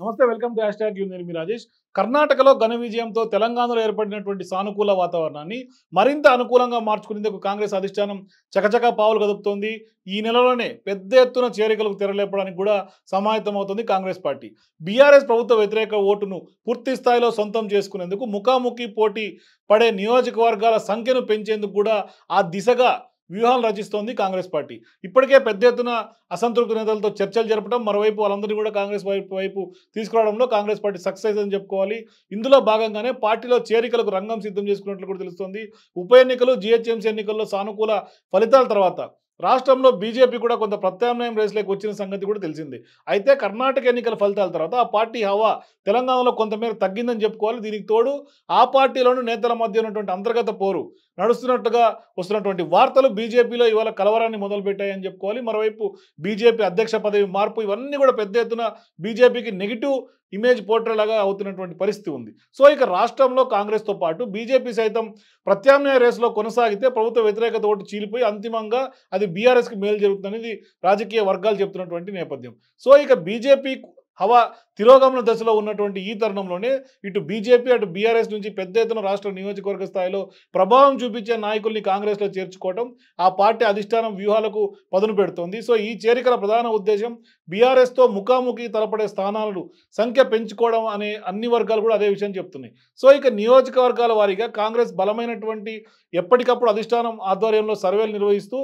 నమస్తే welcome to hash tag నేను మీ రాజేష్ కర్ణాటకలో ఘన విజయంతో తెలంగాణలో ఏర్పడినటువంటి సానుకూల వాతావరణాన్ని మరింత అనుకూలంగా మార్చుకునేందుకు కాంగ్రెస్ అధిష్టానం చకచక పావులు కదుపుతోంది ఈ నెలలోనే పెద్ద ఎత్తున చేరికలకు తెరలేపడానికి కూడా సమాహితమవుతుంది కాంగ్రెస్ పార్టీ బీఆర్ఎస్ ప్రభుత్వ వ్యతిరేక ఓటును పూర్తి స్థాయిలో సొంతం చేసుకునేందుకు ముఖాముఖి పోటీ పడే నియోజకవర్గాల సంఖ్యను పెంచేందుకు కూడా ఆ దిశగా వ్యూహాలు రచిస్తోంది కాంగ్రెస్ పార్టీ ఇప్పటికే పెద్ద ఎత్తున అసంతృప్త నేతలతో చర్చలు జరపడం మరోవైపు వాళ్ళందరినీ కూడా కాంగ్రెస్ వైపు వైపు తీసుకురావడంలో కాంగ్రెస్ పార్టీ సక్సెస్ అని చెప్పుకోవాలి ఇందులో భాగంగానే పార్టీలో చేరికలకు రంగం సిద్ధం చేసుకున్నట్లు కూడా తెలుస్తోంది ఉప ఎన్నికలు జిహెచ్ఎంసీ ఎన్నికల్లో సానుకూల ఫలితాల తర్వాత రాష్ట్రంలో బీజేపీ కూడా కొంత ప్రత్యామ్నాయం రేసులోకి వచ్చిన సంగతి కూడా తెలిసింది అయితే కర్ణాటక ఎన్నికల ఫలితాల తర్వాత ఆ పార్టీ హవా తెలంగాణలో కొంతమేర తగ్గిందని చెప్పుకోవాలి దీనికి తోడు ఆ పార్టీలోనూ నేతల మధ్య ఉన్నటువంటి అంతర్గత పోరు నడుస్తున్నట్టుగా వస్తున్నటువంటి వార్తలు బీజేపీలో ఇవాళ కలవరాన్ని మొదలుపెట్టాయని చెప్పుకోవాలి మరోవైపు బీజేపీ అధ్యక్ష పదవి మార్పు ఇవన్నీ కూడా పెద్ద ఎత్తున బీజేపీకి నెగిటివ్ ఇమేజ్ పోర్ట్రేలాగా అవుతున్నటువంటి పరిస్థితి ఉంది సో ఇక రాష్ట్రంలో కాంగ్రెస్తో పాటు బీజేపీ సైతం ప్రత్యామ్నాయ రేసులో కొనసాగితే ప్రభుత్వ వ్యతిరేకత ఓటు చీలిపోయి అంతిమంగా అది బీఆర్ఎస్కి మేలు జరుగుతుందనేది రాజకీయ వర్గాలు చెప్తున్నటువంటి నేపథ్యం సో ఇక బీజేపీ హవా తిరోగమన దశలో ఉన్నటువంటి ఈ తరుణంలోనే ఇటు బీజేపీ అటు బీఆర్ఎస్ నుంచి పెద్ద ఎత్తున రాష్ట్ర నియోజకవర్గ స్థాయిలో ప్రభావం చూపించే నాయకుల్ని కాంగ్రెస్లో చేర్చుకోవడం ఆ పార్టీ అధిష్టానం వ్యూహాలకు పదును పెడుతోంది సో ఈ చేరికల ప్రధాన ఉద్దేశం బీఆర్ఎస్తో ముఖాముఖి తలపడే స్థానాలను సంఖ్య పెంచుకోవడం అనే అన్ని వర్గాలు కూడా అదే విషయం చెప్తున్నాయి సో ఇక నియోజకవర్గాల వారీగా కాంగ్రెస్ బలమైనటువంటి ఎప్పటికప్పుడు అధిష్టానం ఆధ్వర్యంలో సర్వేలు నిర్వహిస్తూ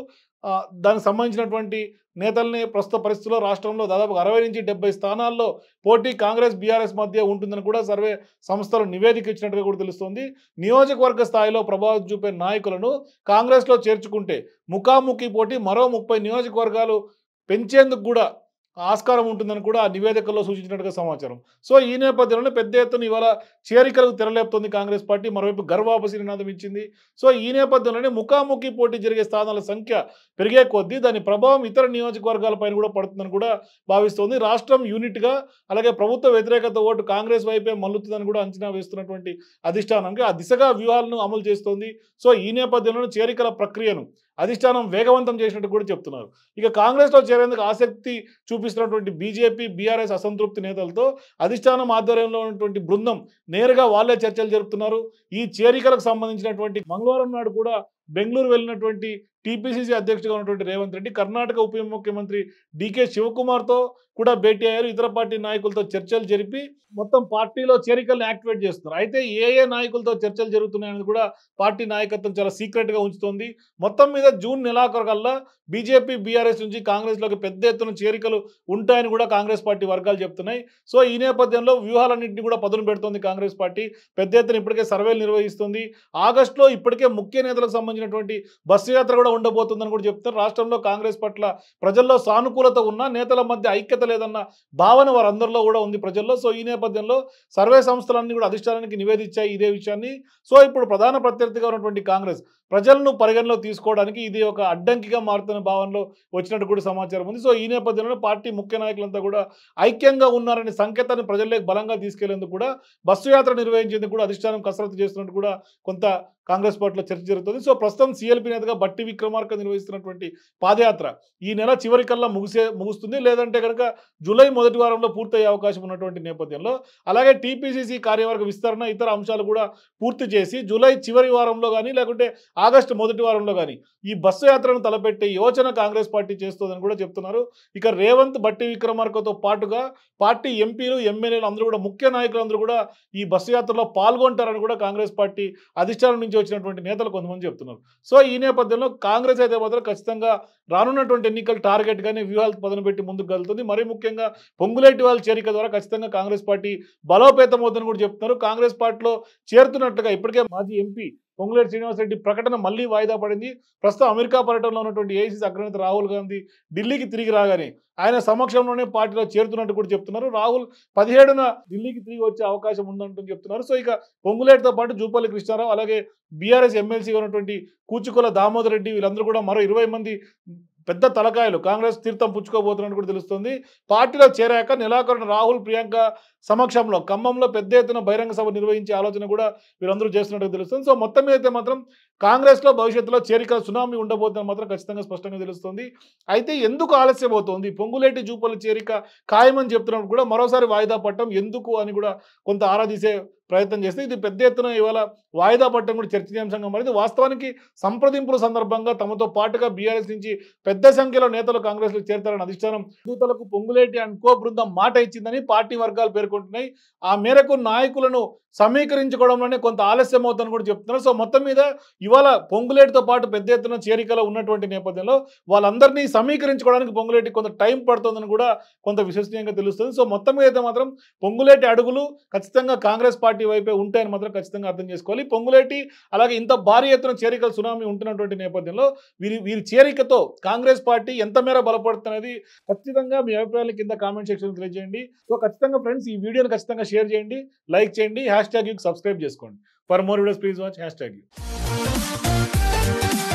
దానికి సంబంధించినటువంటి నేతల్ని ప్రస్తుత పరిస్థితుల్లో రాష్ట్రంలో దాదాపు అరవై నుంచి డెబ్బై స్థానాల్లో పోటీ కాంగ్రెస్ బీఆర్ఎస్ మధ్య ఉంటుందని కూడా సర్వే సంస్థలు నివేదిక ఇచ్చినట్టుగా కూడా తెలుస్తోంది నియోజకవర్గ స్థాయిలో ప్రభావం చూపే నాయకులను కాంగ్రెస్లో చేర్చుకుంటే ముఖాముఖి పోటీ మరో ముప్పై నియోజకవర్గాలు పెంచేందుకు కూడా ఆస్కారం ఉంటుందని కూడా ఆ నివేదికలో సూచించినట్టుగా సమాచారం సో ఈ నేపథ్యంలోనే పెద్ద ఎత్తున ఇవాళ చేరికలకు తెరలేపుతోంది కాంగ్రెస్ పార్టీ మరోవైపు గర్వాపసి నినాదం ఇచ్చింది సో ఈ నేపథ్యంలోనే ముఖాముఖి పోటీ జరిగే స్థానాల సంఖ్య పెరిగే కొద్దీ దాని ప్రభావం ఇతర నియోజకవర్గాలపైన కూడా పడుతుందని కూడా భావిస్తోంది రాష్ట్రం యూనిట్గా అలాగే ప్రభుత్వ వ్యతిరేకత ఓటు కాంగ్రెస్ వైపే మల్లుతుందని కూడా అంచనా వేస్తున్నటువంటి అధిష్టానానికి ఆ దిశగా వ్యూహాలను అమలు చేస్తోంది సో ఈ నేపథ్యంలోనే చేరికల ప్రక్రియను అధిష్టానం వేగవంతం చేసినట్టు కూడా చెప్తున్నారు ఇక కాంగ్రెస్లో చేరేందుకు ఆసక్తి చూపిస్తున్నటువంటి బీజేపీ బీఆర్ఎస్ అసంతృప్తి నేతలతో అధిష్టానం ఆధ్వర్యంలో ఉన్నటువంటి బృందం నేరుగా వాళ్ళే చర్చలు జరుపుతున్నారు ఈ చేరికలకు సంబంధించినటువంటి మంగళవారం నాడు కూడా బెంగళూరు వెళ్ళినటువంటి టీపీసీసీ అధ్యక్షుడిగా ఉన్నటువంటి రేవంత్ రెడ్డి కర్ణాటక ఉప ముఖ్యమంత్రి డీకే శివకుమార్తో కూడా భేటీ అయ్యారు ఇతర పార్టీ నాయకులతో చర్చలు జరిపి మొత్తం పార్టీలో చేరికలను యాక్టివేట్ చేస్తున్నారు అయితే ఏ ఏ నాయకులతో చర్చలు జరుగుతున్నాయని కూడా పార్టీ నాయకత్వం చాలా సీక్రెట్గా ఉంచుతోంది మొత్తం మీద జూన్ నెలాఖరుకల్లా బీజేపీ బీఆర్ఎస్ నుంచి కాంగ్రెస్లోకి పెద్ద ఎత్తున చేరికలు ఉంటాయని కూడా కాంగ్రెస్ పార్టీ వర్గాలు చెప్తున్నాయి సో ఈ నేపథ్యంలో వ్యూహాలన్నింటినీ కూడా పదును పెడుతోంది కాంగ్రెస్ పార్టీ పెద్ద ఎత్తున ఇప్పటికే సర్వేలు నిర్వహిస్తుంది ఆగస్టులో ఇప్పటికే ముఖ్య నేతలకు సంబంధించి సంబంధించినటువంటి బస్సు యాత్ర కూడా ఉండబోతుందని కూడా చెప్తారు రాష్ట్రంలో కాంగ్రెస్ పట్ల ప్రజల్లో సానుకూలత ఉన్న నేతల మధ్య ఐక్యత లేదన్న భావన వారందరిలో కూడా ఉంది ప్రజల్లో సో ఈ నేపథ్యంలో సర్వే సంస్థలన్నీ కూడా అధిష్టానానికి నివేదించాయి ఇదే విషయాన్ని సో ఇప్పుడు ప్రధాన ప్రత్యర్థిగా ఉన్నటువంటి కాంగ్రెస్ ప్రజలను పరిగణలో తీసుకోవడానికి ఇది ఒక అడ్డంకిగా మారుతున్న భావనలో వచ్చినట్టు కూడా సమాచారం ఉంది సో ఈ నేపథ్యంలో పార్టీ ముఖ్య నాయకులంతా కూడా ఐక్యంగా ఉన్నారనే సంకేతాన్ని ప్రజల్లోకి బలంగా తీసుకెళ్లేందుకు కూడా బస్సు యాత్ర నిర్వహించేందుకు కూడా అధిష్టానం కసరత్తు చేస్తున్నట్టు కూడా కొంత కాంగ్రెస్ పార్టీలో చర్చ జరుగుతుంది సో ప్రస్తుతం సిఎల్పి నేతగా బట్టి విక్రమార్క నిర్వహిస్తున్నటువంటి పాదయాత్ర ఈ నెల చివరికల్లా ముగిసే ముగుస్తుంది లేదంటే కనుక జూలై మొదటి వారంలో పూర్తయ్యే అవకాశం ఉన్నటువంటి నేపథ్యంలో అలాగే టీపీసీసీ కార్యవర్గ విస్తరణ ఇతర అంశాలు కూడా పూర్తి చేసి జూలై చివరి వారంలో కానీ లేకుంటే ఆగస్టు మొదటి వారంలో కానీ ఈ బస్సు యాత్రను తలపెట్టే యోచన కాంగ్రెస్ పార్టీ చేస్తుందని కూడా చెప్తున్నారు ఇక రేవంత్ బట్టి విక్రమార్కతో పాటుగా పార్టీ ఎంపీలు ఎమ్మెల్యేలు అందరూ కూడా ముఖ్య నాయకులందరూ కూడా ఈ బస్సు యాత్రలో పాల్గొంటారని కూడా కాంగ్రెస్ పార్టీ అధిష్టానం నుంచి వచ్చినటువంటి నేతలు కొంతమంది చెప్తున్నారు సో ఈ నేపథ్యంలో కాంగ్రెస్ అయితే మాత్రం ఖచ్చితంగా రానున్నటువంటి ఎన్నికలు టార్గెట్గానే వ్యూహాలు పదనపెట్టి ముందుకు వెళ్తుంది మరీ ముఖ్యంగా పొంగులేటి వాళ్ళ చేరిక ద్వారా ఖచ్చితంగా కాంగ్రెస్ పార్టీ బలోపేతం అవుతుందని కూడా చెప్తున్నారు కాంగ్రెస్ పార్టీలో చేరుతున్నట్టుగా ఇప్పటికే మాజీ ఎంపీ పొంగులేటి శ్రీనివాసరెడ్డి ప్రకటన మళ్ళీ వాయిదా పడింది ప్రస్తుతం అమెరికా పర్యటనలో ఉన్నటువంటి ఏఐసీసీ అగ్రనేత రాహుల్ గాంధీ ఢిల్లీకి తిరిగి రాగానే ఆయన సమక్షంలోనే పార్టీలో చేరుతున్నట్టు కూడా చెప్తున్నారు రాహుల్ పదిహేడున ఢిల్లీకి తిరిగి వచ్చే అవకాశం ఉందంటూ చెప్తున్నారు సో ఇక పొంగులేటితో పాటు జూపల్లి కృష్ణారావు అలాగే బీఆర్ఎస్ ఎమ్మెల్సీగా ఉన్నటువంటి కూచుకొల దామోదర్ రెడ్డి వీళ్ళందరూ కూడా మరో ఇరవై మంది పెద్ద తలకాయలు కాంగ్రెస్ తీర్థం పుచ్చుకోబోతున్నట్టు కూడా తెలుస్తుంది పార్టీలో చేరాక నిలాకరణ రాహుల్ ప్రియాంక సమక్షంలో ఖమ్మంలో పెద్ద ఎత్తున బహిరంగ సభ నిర్వహించే ఆలోచన కూడా వీరందరూ చేస్తున్నట్టు తెలుస్తుంది సో మొత్తం మీద అయితే మాత్రం కాంగ్రెస్లో భవిష్యత్తులో చేరిక సునామీ ఉండబోతుందని మాత్రం ఖచ్చితంగా స్పష్టంగా తెలుస్తుంది అయితే ఎందుకు ఆలస్యమవుతోంది పొంగులేటి జూపల చేరిక ఖాయమని చెప్తున్నప్పుడు కూడా మరోసారి వాయిదా పట్టం ఎందుకు అని కూడా కొంత ఆరాధిసే ప్రయత్నం చేస్తే ఇది పెద్ద ఎత్తున ఇవాళ వాయిదా పట్టం కూడా చర్చనీయాంశంగా మారింది వాస్తవానికి సంప్రదింపుల సందర్భంగా తమతో పాటుగా బీఆర్ఎస్ నుంచి పెద్ద సంఖ్యలో నేతలు కాంగ్రెస్లో చేరతారని అధిష్టానం దూతలకు పొంగులేటి అండ్ కో బృందం మాట ఇచ్చిందని పార్టీ వర్గాలు పేర్కొంటున్నాయి ఆ మేరకు నాయకులను సమీకరించుకోవడంలోనే కొంత ఆలస్యం అవుతుందని కూడా చెప్తున్నారు సో మొత్తం మీద ఇవాళ పొంగులేటితో పాటు పెద్ద ఎత్తున చేరికలో ఉన్నటువంటి నేపథ్యంలో వాళ్ళందరినీ సమీకరించుకోవడానికి పొంగులేటి కొంత టైం పడుతుందని కూడా కొంత విశ్వసనీయంగా తెలుస్తుంది సో మొత్తం మీద అయితే మాత్రం పొంగులేటి అడుగులు ఖచ్చితంగా కాంగ్రెస్ పార్టీ వైపే ఉంటాయని మాత్రం ఖచ్చితంగా అర్థం చేసుకోవాలి పొంగులేటి అలాగే ఇంత భారీ ఎత్తున చేరికలు సునామీ ఉంటున్నటువంటి నేపథ్యంలో వీరి వీరి చేరికతో కాంగ్రెస్ పార్టీ ఎంత మేర బలపడుతున్నది ఖచ్చితంగా మీ అభిప్రాయాలు కింద కామెంట్ సెక్షన్లో తెలియజేయండి సో ఖచ్చితంగా ఫ్రెండ్స్ ఈ వీడియోని ఖచ్చితంగా షేర్ చేయండి లైక్ చేయండి హ్యాష్ ట్యాగ్ సబ్స్క్రైబ్ చేసుకోండి for more videos please watch hashtag なんだ